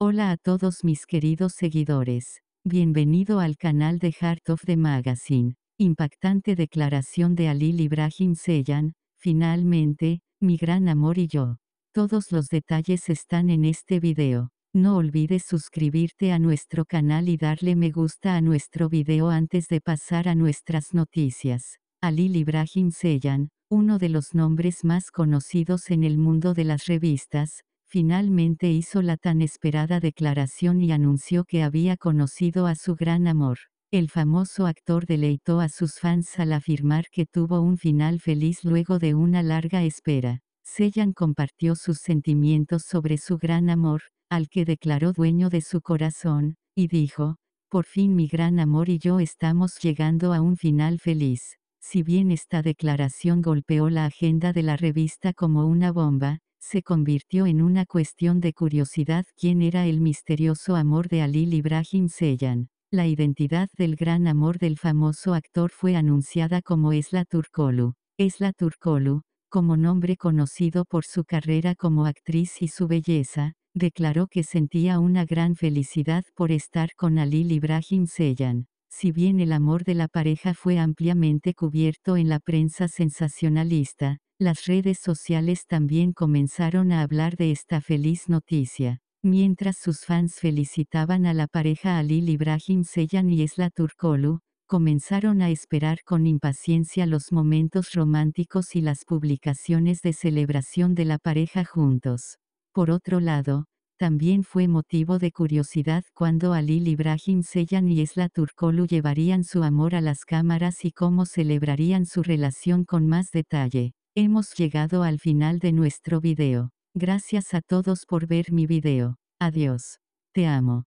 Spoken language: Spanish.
Hola a todos mis queridos seguidores. Bienvenido al canal de Heart of the Magazine. Impactante declaración de Alil Ibrahim Seyan, finalmente, mi gran amor y yo. Todos los detalles están en este video. No olvides suscribirte a nuestro canal y darle me gusta a nuestro video antes de pasar a nuestras noticias. Alil Ibrahim Seyan, uno de los nombres más conocidos en el mundo de las revistas, finalmente hizo la tan esperada declaración y anunció que había conocido a su gran amor. El famoso actor deleitó a sus fans al afirmar que tuvo un final feliz luego de una larga espera. Seyan compartió sus sentimientos sobre su gran amor, al que declaró dueño de su corazón, y dijo, por fin mi gran amor y yo estamos llegando a un final feliz. Si bien esta declaración golpeó la agenda de la revista como una bomba, se convirtió en una cuestión de curiosidad quién era el misterioso amor de Ali Ibrahim Seyan. La identidad del gran amor del famoso actor fue anunciada como Esla Turkolu. Esla Turkolu, como nombre conocido por su carrera como actriz y su belleza, declaró que sentía una gran felicidad por estar con Ali Ibrahim Seyan. Si bien el amor de la pareja fue ampliamente cubierto en la prensa sensacionalista, las redes sociales también comenzaron a hablar de esta feliz noticia. Mientras sus fans felicitaban a la pareja Alil Ibrahim Seyan y Esla Turkolu, comenzaron a esperar con impaciencia los momentos románticos y las publicaciones de celebración de la pareja juntos. Por otro lado, también fue motivo de curiosidad cuando Alil Ibrahim Seyan y Esla Turkolu llevarían su amor a las cámaras y cómo celebrarían su relación con más detalle. Hemos llegado al final de nuestro video. Gracias a todos por ver mi video. Adiós. Te amo.